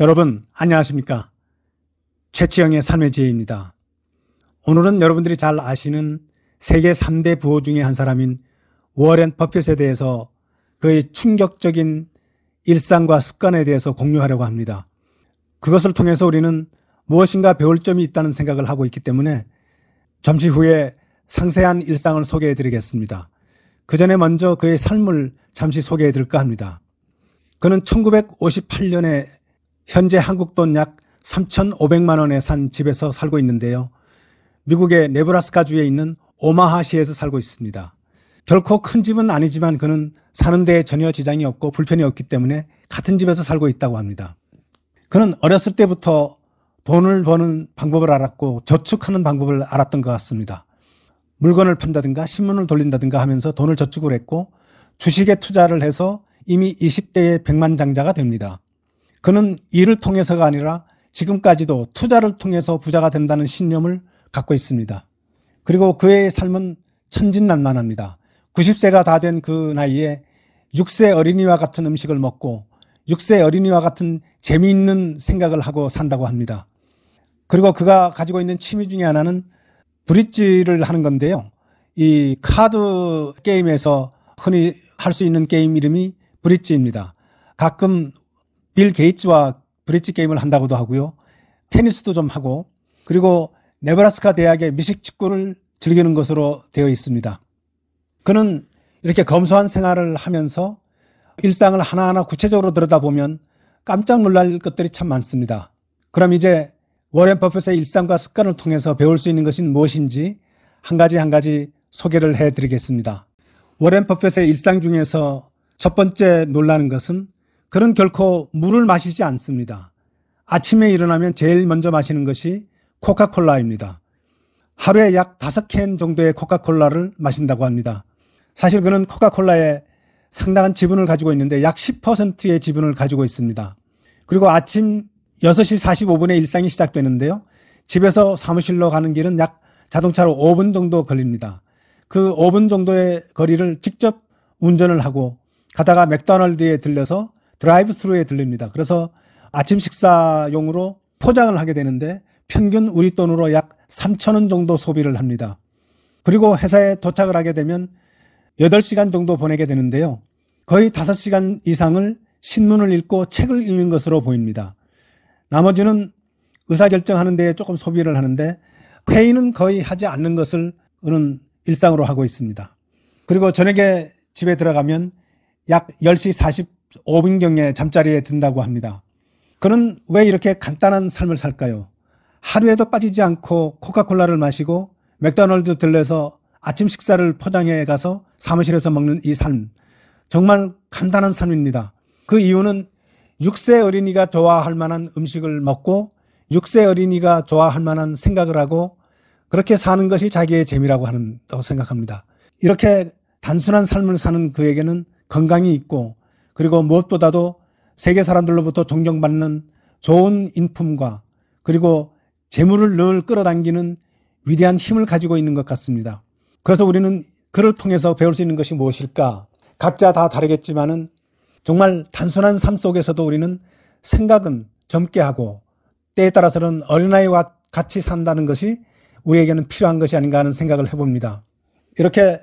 여러분, 안녕하십니까. 최치영의 삶의 지혜입니다. 오늘은 여러분들이 잘 아시는 세계 3대 부호 중에 한 사람인 워렌 버핏에 대해서 그의 충격적인 일상과 습관에 대해서 공유하려고 합니다. 그것을 통해서 우리는 무엇인가 배울 점이 있다는 생각을 하고 있기 때문에 잠시 후에 상세한 일상을 소개해 드리겠습니다. 그 전에 먼저 그의 삶을 잠시 소개해 드릴까 합니다. 그는 1958년에 현재 한국 돈 약 3,500만 원에 산 집에서 살고 있는데요. 미국의 네브라스카주에 있는 오마하시에서 살고 있습니다. 결코 큰 집은 아니지만 그는 사는 데에 전혀 지장이 없고 불편이 없기 때문에 같은 집에서 살고 있다고 합니다. 그는 어렸을 때부터 돈을 버는 방법을 알았고 저축하는 방법을 알았던 것 같습니다. 물건을 판다든가 신문을 돌린다든가 하면서 돈을 저축을 했고 주식에 투자를 해서 이미 20대의 백만장자가 됩니다. 그는 일을 통해서가 아니라 지금까지도 투자를 통해서 부자가 된다는 신념을 갖고 있습니다. 그리고 그의 삶은 천진난만합니다. 90세가 다 된 그 나이에 6세 어린이와 같은 음식을 먹고 6세 어린이와 같은 재미있는 생각을 하고 산다고 합니다. 그리고 그가 가지고 있는 취미 중에 하나는 브릿지를 하는 건데요. 이 카드 게임에서 흔히 할 수 있는 게임 이름이 브릿지입니다. 가끔 빌 게이츠와 브릿지 게임을 한다고도 하고요. 테니스도 좀 하고 그리고 네브라스카 대학의 미식 축구를 즐기는 것으로 되어 있습니다. 그는 이렇게 검소한 생활을 하면서 일상을 하나하나 구체적으로 들여다보면 깜짝 놀랄 것들이 참 많습니다. 그럼 이제 워렌 버핏의 일상과 습관을 통해서 배울 수 있는 것이 무엇인지 한 가지 한 가지 소개를 해 드리겠습니다. 워렌 버핏의 일상 중에서 첫 번째 놀라는 것은 그는 결코 물을 마시지 않습니다. 아침에 일어나면 제일 먼저 마시는 것이 코카콜라입니다. 하루에 약 다섯 캔 정도의 코카콜라를 마신다고 합니다. 사실 그는 코카콜라에 상당한 지분을 가지고 있는데 약 10%의 지분을 가지고 있습니다. 그리고 아침 6시 45분에 일상이 시작되는데요. 집에서 사무실로 가는 길은 약 자동차로 5분 정도 걸립니다. 그 5분 정도의 거리를 직접 운전을 하고 가다가 맥도날드에 들려서 드라이브 스루에 들립니다. 그래서 아침 식사용으로 포장을 하게 되는데 평균 우리 돈으로 약 3천 원 정도 소비를 합니다. 그리고 회사에 도착을 하게 되면 8시간 정도 보내게 되는데요. 거의 5시간 이상을 신문을 읽고 책을 읽는 것으로 보입니다. 나머지는 의사결정하는 데에 조금 소비를 하는데 회의는 거의 하지 않는 것을 그는 일상으로 하고 있습니다. 그리고 저녁에 집에 들어가면 약 10시 45분경에 잠자리에 든다고 합니다. 그는 왜 이렇게 간단한 삶을 살까요? 하루에도 빠지지 않고 코카콜라를 마시고 맥도날드 들려서 아침 식사를 포장해 가서 사무실에서 먹는 이 삶. 정말 간단한 삶입니다. 그 이유는 6세 어린이가 좋아할 만한 음식을 먹고 6세 어린이가 좋아할 만한 생각을 하고 그렇게 사는 것이 자기의 재미라고 하는, 다고 생각합니다. 이렇게 단순한 삶을 사는 그에게는 건강이 있고 그리고 무엇보다도 세계 사람들로부터 존경받는 좋은 인품과 그리고 재물을 늘 끌어당기는 위대한 힘을 가지고 있는 것 같습니다. 그래서 우리는 그를 통해서 배울 수 있는 것이 무엇일까? 각자 다 다르겠지만은 정말 단순한 삶 속에서도 우리는 생각은 젊게 하고 때에 따라서는 어린아이와 같이 산다는 것이 우리에게는 필요한 것이 아닌가 하는 생각을 해봅니다. 이렇게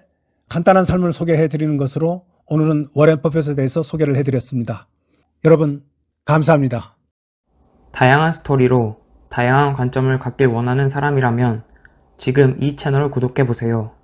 간단한 삶을 소개해 드리는 것으로 오늘은 워렌 버핏에 대해서 소개를 해드렸습니다. 여러분 감사합니다. 다양한 스토리로 다양한 관점을 갖길 원하는 사람이라면 지금 이 채널을 구독해보세요.